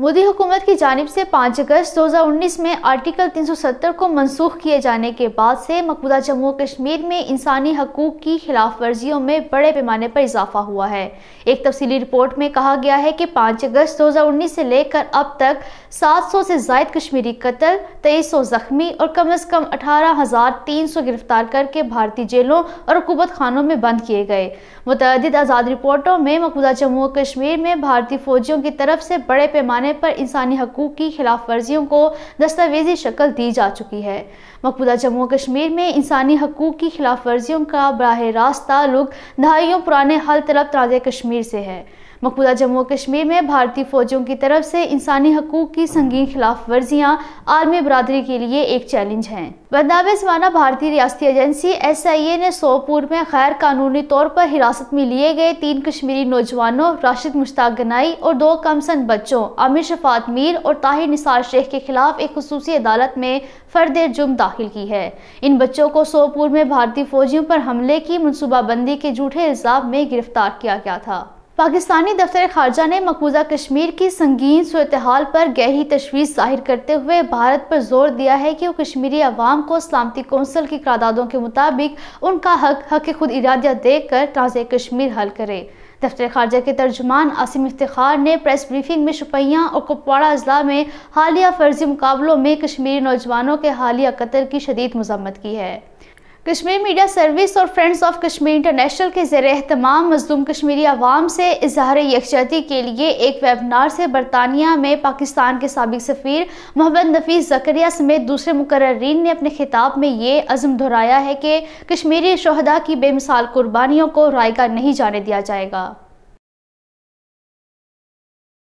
मोदी हुकूमत की जानब से 5 अगस्त 2019 में आर्टिकल 370 को मनसूख किए जाने के बाद से मकबूदा जम्मू कश्मीर में इंसानी हकूक़ की खिलाफ वर्जियों में बड़े पैमाने पर इजाफा हुआ है एक तफसीली रिपोर्ट में कहा गया है कि 5 अगस्त 2019 से लेकर अब तक 700 से जायद कश्मीरी कत्ल तेईस सौ ज़ख्मी और कम अज़ कम अठारह हज़ार तीन सौ गिरफ्तार करके भारतीय जेलों और हुकूमत खानों में बंद किए गए मुतद आज़ाद रिपोर्टों में मकबूदा जम्मू कश्मीर में भारतीय फ़ौजियों की तरफ से बड़े पैमाने जाने पर इंसानी हकूक़ की खिलाफ वर्जियों को दस्तावेजी शक्ल दी जा चुकी है मकबूदा जम्मू कश्मीर में इंसानी हकूक़ की खिलाफ वर्जियों का बरह रास्ता लुक दहाइयों पुराने हल तलब तराज कश्मीर से है मकबूला जम्मू कश्मीर में भारतीय फौजों की तरफ से इंसानी हकूक़ की संगीन खिलाफ वर्जियाँ आलमी बरदरी के लिए एक चैलेंज हैं बदनाम जमाना भारतीय रियाती एजेंसी एस आई ए ने सोपुर में गैर कानूनी तौर पर हिरासत में लिए गए तीन कश्मीरी नौजवानों राशिद मुश्ताक गनाई और दो कमसन बच्चों आमिर शफात मीर और ताहिर निसार शेख के खिलाफ एक खसूस अदालत में फर्द जुर्म दाखिल की है इन बच्चों को सोपुर में भारतीय फौजियों पर हमले की मनसूबाबंदी के झूठे इल्ज़ाम में गिरफ्तार किया गया था पाकिस्तानी दफ्तर खारजा ने मकबूजा कश्मीर की संगीन सूरत हाल पर गहरी तशवीश जाहिर करते हुए भारत पर जोर दिया है कि वो कश्मीरी अवाम को सलामती कौंसिल की करारदादों के मुताबिक उनका हक हक खुद इरादिया कर ताज कश्मीर हल करे दफ्तर खारजा के तर्जुमान आसिम इफ्तार ने प्रेस ब्रीफिंग में शुपियाँ और कुपवाड़ा अजला में हालिया फर्जी मुकाबलों में कश्मीरी नौजवानों के हालिया कतर की शदीद मजम्मत की है कश्मीर मीडिया सर्विस और फ्रेंड्स ऑफ कश्मीर इंटरनेशनल के जर अहतमाम मजदूम कश्मीरी आवाम से इजहार यकजहती के लिए एक वेबनार से बरतानिया में पाकिस्तान के सबक सफ़ीर मोहम्मद नफीस जकरिया समेत दूसरे मुकर्रीन ने अपने खिताब में ये अज़म दोहराया है कि कश्मीरी शहदा की बेमिसाल कुर्बानियों को रायगा नहीं जाने दिया जाएगा